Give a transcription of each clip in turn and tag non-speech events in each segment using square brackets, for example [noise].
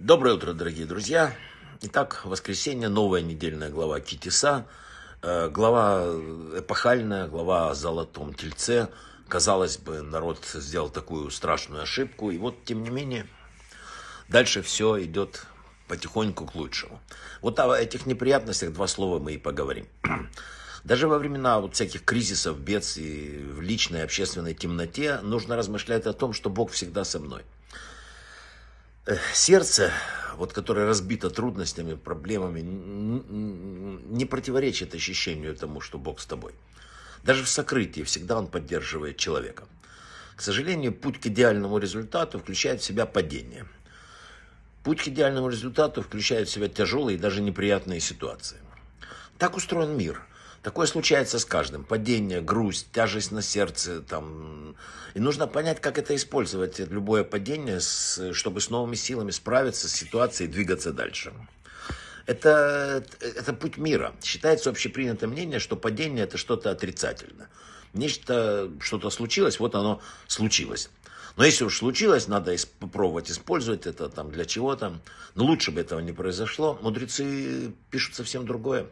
Доброе утро, дорогие друзья. Итак, воскресенье, новая недельная глава Китиса, э, глава эпохальная, глава о золотом тельце. Казалось бы, народ сделал такую страшную ошибку, и вот, тем не менее, дальше все идет потихоньку к лучшему. Вот о этих неприятностях два слова мы и поговорим. [clears throat] Даже во времена вот всяких кризисов, бедствий в личной общественной темноте нужно размышлять о том, что Бог всегда со мной – сердце, вот которое разбито трудностями, проблемами, не противоречит ощущению тому, что Бог с тобой. Даже в сокрытии всегда Он поддерживает человека. К сожалению, путь к идеальному результату включает в себя падение. Путь к идеальному результату включает в себя тяжелые и даже неприятные ситуации. Так устроен мир – Такое случается с каждым. Падение, грусть, тяжесть на сердце. Там. И нужно понять, как это использовать, любое падение, чтобы с новыми силами справиться с ситуацией и двигаться дальше. Это, это путь мира. Считается общепринятое мнение, что падение это что-то отрицательное. Нечто, что-то случилось, вот оно случилось. Но если уж случилось, надо попробовать использовать это там для чего-то. Но лучше бы этого не произошло. Мудрецы пишут совсем другое.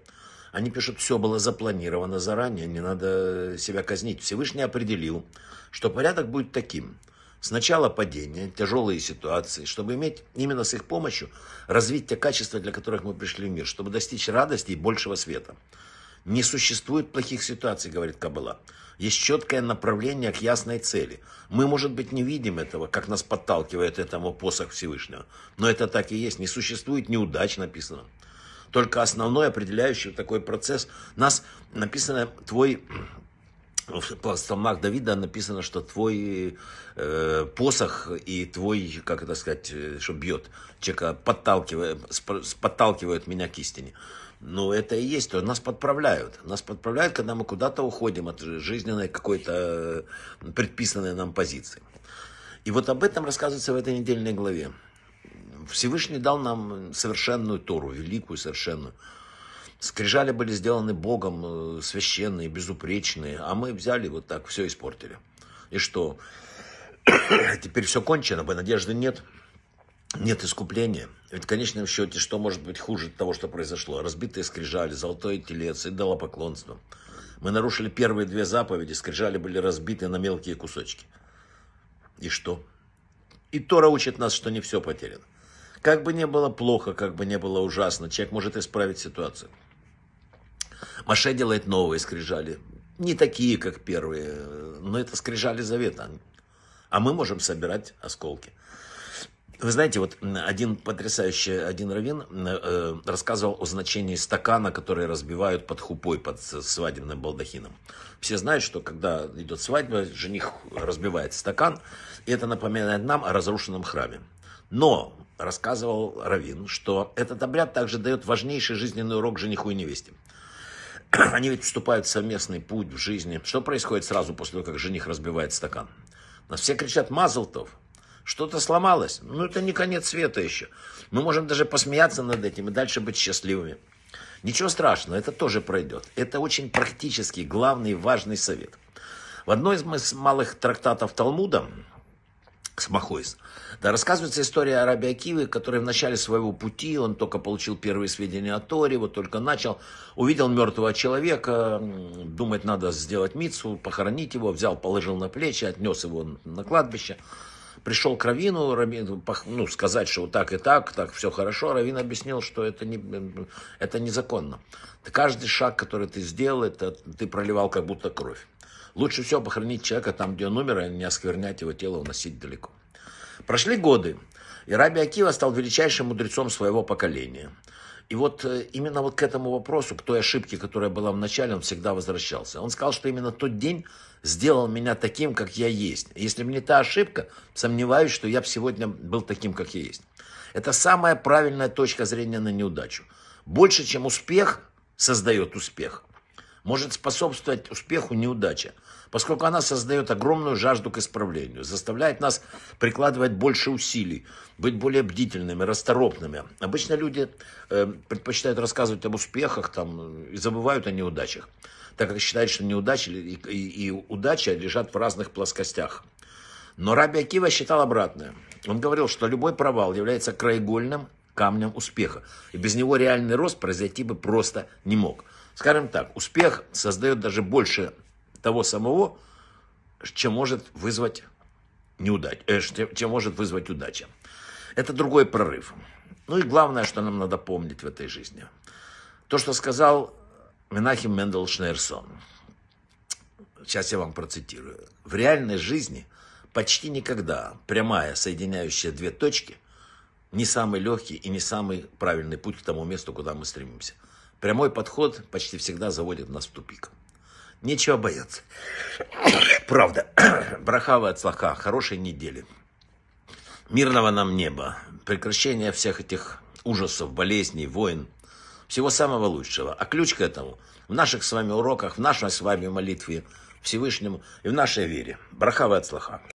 Они пишут, все было запланировано заранее, не надо себя казнить. Всевышний определил, что порядок будет таким. Сначала падение, тяжелые ситуации, чтобы иметь именно с их помощью развить те качества, для которых мы пришли в мир, чтобы достичь радости и большего света. Не существует плохих ситуаций, говорит Кабала. Есть четкое направление к ясной цели. Мы, может быть, не видим этого, как нас подталкивает этому посох Всевышнего. Но это так и есть. Не существует неудач, написано только основной определяющий такой процесс. Нас написано твой в псалмах Давида написано, что твой э, посох и твой, как это сказать, э, что бьет человека, подталкивает, подталкивает меня к истине. Но ну, это и есть то. Нас подправляют. Нас подправляют, когда мы куда-то уходим от жизненной какой-то э, предписанной нам позиции. И вот об этом рассказывается в этой недельной главе. Всевышний дал нам совершенную Тору, великую совершенную. Скрижали были сделаны Богом э, священные, безупречные, а мы взяли вот так, все испортили. И что? [coughs] Теперь все кончено, бы надежды нет, нет искупления. Ведь в конечном счете, что может быть хуже того, что произошло? Разбитые скрижали, золотой телец, идолопоклонство. Мы нарушили первые две заповеди, скрижали были разбиты на мелкие кусочки. И что? И Тора учит нас, что не все потеряно. Как бы не было плохо, как бы не было ужасно, человек может исправить ситуацию. Маше делает новые скрижали. Не такие, как первые, но это скрижали завета. А мы можем собирать осколки. Вы знаете, вот один потрясающий, один раввин э, рассказывал о значении стакана, который разбивают под хупой, под свадебным балдахином. Все знают, что когда идет свадьба, жених разбивает стакан, и это напоминает нам о разрушенном храме. Но рассказывал Равин, что этот обряд также дает важнейший жизненный урок жениху и невесте. [clears throat] Они ведь вступают в совместный путь в жизни. Что происходит сразу после того, как жених разбивает стакан? Нас все кричат «Мазлтов!» Что-то сломалось. Ну, это не конец света еще. Мы можем даже посмеяться над этим и дальше быть счастливыми. Ничего страшного, это тоже пройдет. Это очень практический, главный, важный совет. В одной из малых трактатов Талмуда Смахуис. Да, рассказывается история о Раби Акиве, который в начале своего пути, он только получил первые сведения о Торе, вот только начал, увидел мертвого человека, думает, надо сделать мицу, похоронить его, взял, положил на плечи, отнес его на кладбище. Пришел к Равину, Равин, ну, сказать, что вот так и так, так все хорошо, Равин объяснил, что это, не, это незаконно. Каждый шаг, который ты сделал, это ты проливал как будто кровь. Лучше всего похоронить человека там, где он умер, а не осквернять его тело, уносить далеко. Прошли годы, и Раби Акива стал величайшим мудрецом своего поколения. И вот э, именно вот к этому вопросу, к той ошибке, которая была в начале, он всегда возвращался. Он сказал, что именно тот день сделал меня таким, как я есть. Если бы не та ошибка, сомневаюсь, что я бы сегодня был таким, как я есть. Это самая правильная точка зрения на неудачу. Больше, чем успех, создает успех может способствовать успеху неудача, поскольку она создает огромную жажду к исправлению, заставляет нас прикладывать больше усилий, быть более бдительными, расторопными. Обычно люди э, предпочитают рассказывать об успехах там, и забывают о неудачах, так как считают, что неудачи и, и, и удача лежат в разных плоскостях. Но Раби Акива считал обратное. Он говорил, что любой провал является краегольным камнем успеха, и без него реальный рост произойти бы просто не мог – Скажем так, успех создает даже больше того самого, чем может вызвать неудач, э, чем может вызвать удача. Это другой прорыв. Ну и главное, что нам надо помнить в этой жизни. То, что сказал Менахим Мендел Шнейрсон. Сейчас я вам процитирую. В реальной жизни почти никогда прямая, соединяющая две точки, не самый легкий и не самый правильный путь к тому месту, куда мы стремимся – Прямой подход почти всегда заводит нас в тупик. Нечего бояться. Правда. [clears throat] Брахава от слаха. Хорошей недели. Мирного нам неба. Прекращение всех этих ужасов, болезней, войн. Всего самого лучшего. А ключ к этому в наших с вами уроках, в нашей с вами молитве Всевышнему и в нашей вере. Брахава от слаха.